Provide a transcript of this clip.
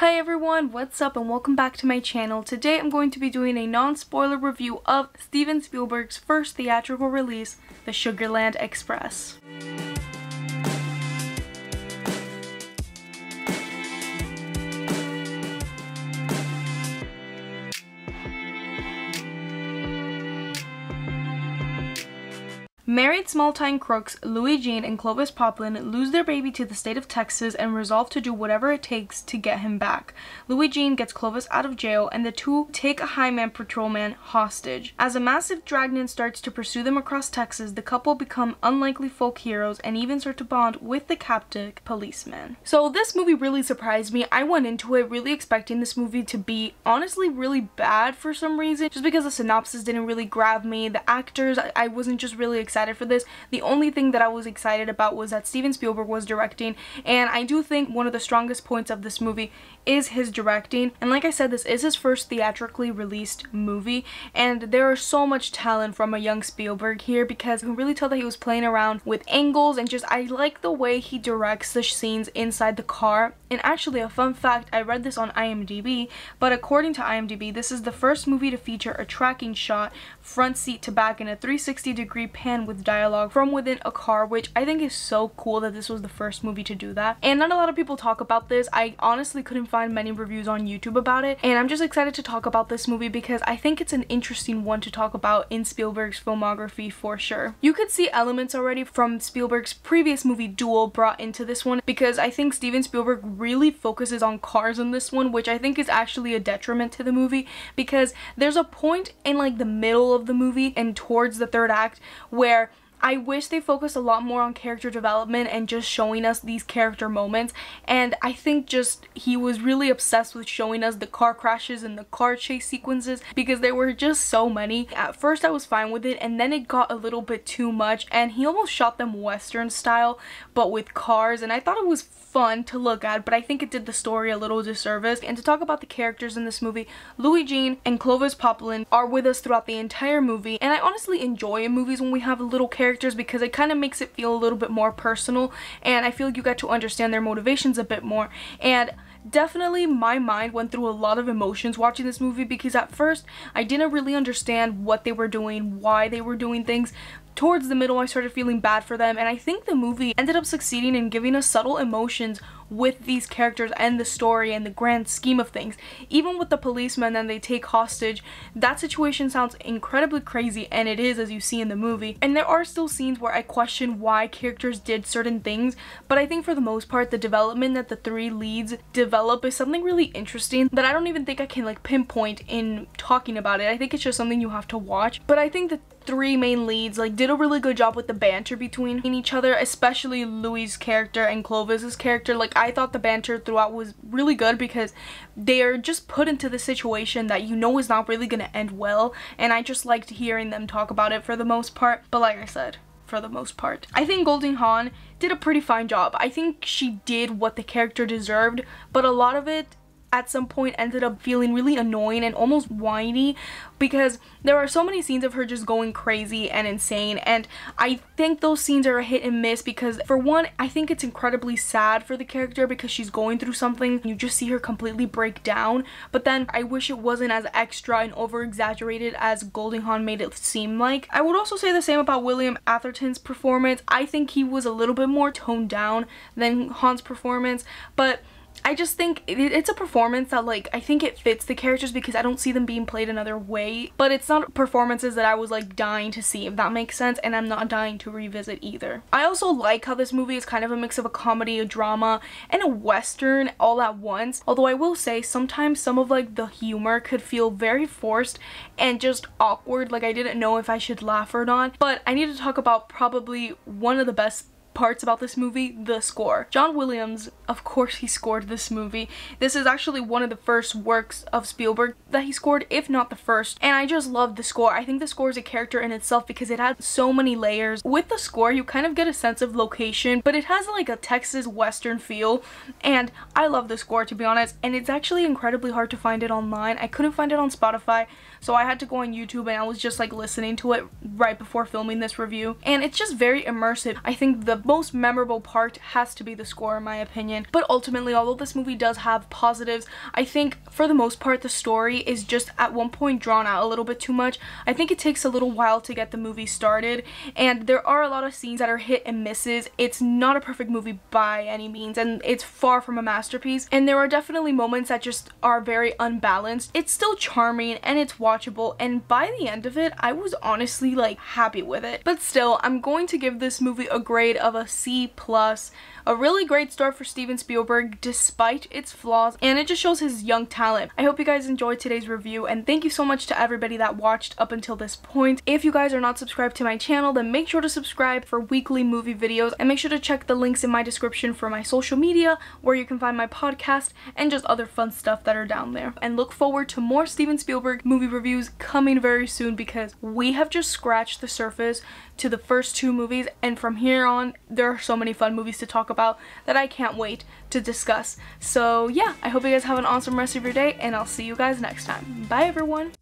Hi everyone, what's up and welcome back to my channel. Today I'm going to be doing a non-spoiler review of Steven Spielberg's first theatrical release, The Sugarland Express. Married small-time crooks Louis Jean and Clovis Poplin lose their baby to the state of Texas and resolve to do whatever it takes to get him back. Louis Jean gets Clovis out of jail and the two take a Highman patrolman hostage. As a massive dragnet starts to pursue them across Texas, the couple become unlikely folk heroes and even start to bond with the captive policeman. So this movie really surprised me. I went into it really expecting this movie to be honestly really bad for some reason just because the synopsis didn't really grab me. The actors, I, I wasn't just really excited excited for this. The only thing that I was excited about was that Steven Spielberg was directing and I do think one of the strongest points of this movie is his directing and like I said this is his first theatrically released movie and there is so much talent from a young Spielberg here because you can really tell that he was playing around with angles and just I like the way he directs the scenes inside the car and actually, a fun fact, I read this on IMDb, but according to IMDb, this is the first movie to feature a tracking shot, front seat to back, and a 360 degree pan with dialogue from within a car, which I think is so cool that this was the first movie to do that. And not a lot of people talk about this. I honestly couldn't find many reviews on YouTube about it, and I'm just excited to talk about this movie because I think it's an interesting one to talk about in Spielberg's filmography for sure. You could see elements already from Spielberg's previous movie Duel brought into this one because I think Steven Spielberg really focuses on cars in this one, which I think is actually a detriment to the movie because there's a point in like the middle of the movie and towards the third act where I wish they focused a lot more on character development and just showing us these character moments and I think just he was really obsessed with showing us the car crashes and the car chase sequences because there were just so many. At first I was fine with it and then it got a little bit too much and he almost shot them western style but with cars and I thought it was fun to look at but I think it did the story a little disservice and to talk about the characters in this movie Louis Jean and Clovis Poplin are with us throughout the entire movie and I honestly enjoy in movies when we have a little character characters because it kind of makes it feel a little bit more personal and I feel like you got to understand their motivations a bit more and definitely my mind went through a lot of emotions watching this movie because at first I didn't really understand what they were doing, why they were doing things, towards the middle I started feeling bad for them and I think the movie ended up succeeding in giving us subtle emotions with these characters and the story and the grand scheme of things. Even with the policeman and they take hostage, that situation sounds incredibly crazy and it is as you see in the movie. And there are still scenes where I question why characters did certain things, but I think for the most part the development that the three leads develop is something really interesting that I don't even think I can like pinpoint in talking about it. I think it's just something you have to watch. But I think that three main leads like did a really good job with the banter between each other especially Louis' character and Clovis's character like I thought the banter throughout was really good because they are just put into the situation that you know is not really gonna end well and I just liked hearing them talk about it for the most part but like I said for the most part. I think Golden Hawn did a pretty fine job. I think she did what the character deserved, but a lot of it at some point ended up feeling really annoying and almost whiny because there are so many scenes of her just going crazy and insane and I think those scenes are a hit and miss because for one I think it's incredibly sad for the character because she's going through something you just see her completely break down but then I wish it wasn't as extra and over exaggerated as Golding Hawn made it seem like. I would also say the same about William Atherton's performance. I think he was a little bit more toned down than Hawn's performance but I just think it's a performance that like I think it fits the characters because I don't see them being played another way but it's not performances that I was like dying to see if that makes sense and I'm not dying to revisit either. I also like how this movie is kind of a mix of a comedy, a drama, and a western all at once although I will say sometimes some of like the humor could feel very forced and just awkward like I didn't know if I should laugh or not but I need to talk about probably one of the best parts about this movie, the score. John Williams, of course he scored this movie. This is actually one of the first works of Spielberg that he scored, if not the first, and I just love the score. I think the score is a character in itself because it had so many layers. With the score, you kind of get a sense of location, but it has like a Texas Western feel, and I love the score to be honest, and it's actually incredibly hard to find it online. I couldn't find it on Spotify, so I had to go on YouTube and I was just like listening to it right before filming this review, and it's just very immersive. I think the the most memorable part has to be the score in my opinion. But ultimately, although this movie does have positives, I think for the most part the story is just at one point drawn out a little bit too much. I think it takes a little while to get the movie started and there are a lot of scenes that are hit and misses. It's not a perfect movie by any means and it's far from a masterpiece and there are definitely moments that just are very unbalanced. It's still charming and it's watchable and by the end of it I was honestly like happy with it. But still I'm going to give this movie a grade of of plus. A really great start for Steven Spielberg despite its flaws and it just shows his young talent. I hope you guys enjoyed today's review and thank you so much to everybody that watched up until this point. If you guys are not subscribed to my channel then make sure to subscribe for weekly movie videos and make sure to check the links in my description for my social media where you can find my podcast and just other fun stuff that are down there. And look forward to more Steven Spielberg movie reviews coming very soon because we have just scratched the surface to the first two movies and from here on there are so many fun movies to talk about that I can't wait to discuss. So yeah, I hope you guys have an awesome rest of your day and I'll see you guys next time. Bye everyone!